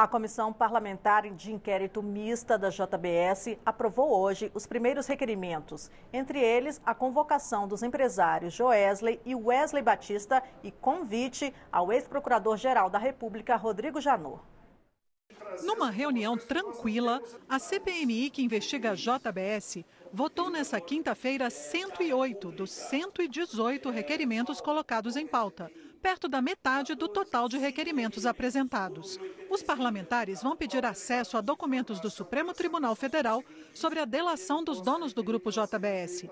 A Comissão Parlamentar de Inquérito Mista da JBS aprovou hoje os primeiros requerimentos, entre eles a convocação dos empresários Joesley e Wesley Batista e convite ao ex-procurador-geral da República, Rodrigo Janot. Numa reunião tranquila, a CPMI que investiga a JBS votou nessa quinta-feira 108 dos 118 requerimentos colocados em pauta perto da metade do total de requerimentos apresentados. Os parlamentares vão pedir acesso a documentos do Supremo Tribunal Federal sobre a delação dos donos do grupo JBS,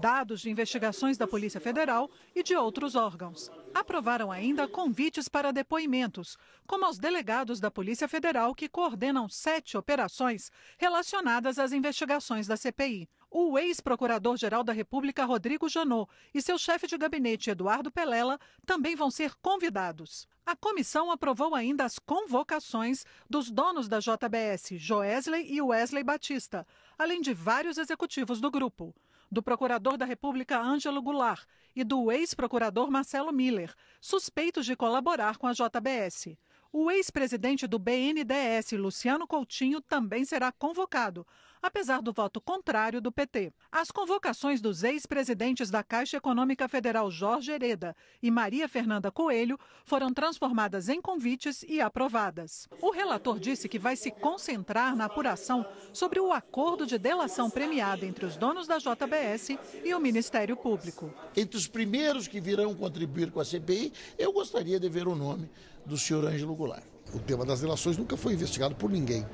dados de investigações da Polícia Federal e de outros órgãos. Aprovaram ainda convites para depoimentos, como aos delegados da Polícia Federal que coordenam sete operações relacionadas às investigações da CPI. O ex-procurador-geral da República, Rodrigo Janot, e seu chefe de gabinete, Eduardo Pelela, também vão ser convidados. A comissão aprovou ainda as convocações dos donos da JBS, Joesley e Wesley Batista, além de vários executivos do grupo. Do procurador da República, Ângelo Goulart, e do ex-procurador Marcelo Miller, suspeitos de colaborar com a JBS. O ex-presidente do BNDES, Luciano Coutinho, também será convocado, apesar do voto contrário do PT. As convocações dos ex-presidentes da Caixa Econômica Federal Jorge Hereda e Maria Fernanda Coelho foram transformadas em convites e aprovadas. O relator disse que vai se concentrar na apuração sobre o acordo de delação premiada entre os donos da JBS e o Ministério Público. Entre os primeiros que virão contribuir com a CPI, eu gostaria de ver o nome do senhor Ângelo Goulart. O tema das delações nunca foi investigado por ninguém.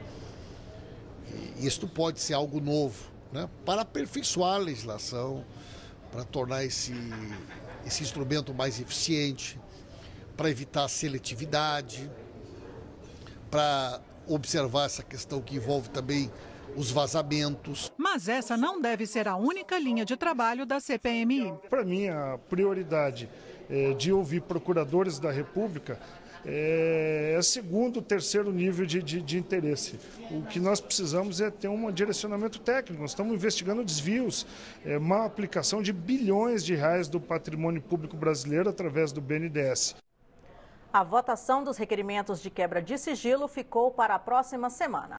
Isto pode ser algo novo, né? para aperfeiçoar a legislação, para tornar esse, esse instrumento mais eficiente, para evitar a seletividade, para observar essa questão que envolve também os vazamentos. Mas essa não deve ser a única linha de trabalho da CPMI. Para mim, a prioridade é, de ouvir procuradores da República é, é segundo, terceiro nível de, de, de, interesse. O que nós precisamos é ter um direcionamento técnico. Nós estamos investigando desvios, é, uma aplicação de bilhões de reais do patrimônio público brasileiro através do BNDES. A votação dos requerimentos de quebra de sigilo ficou para a próxima semana.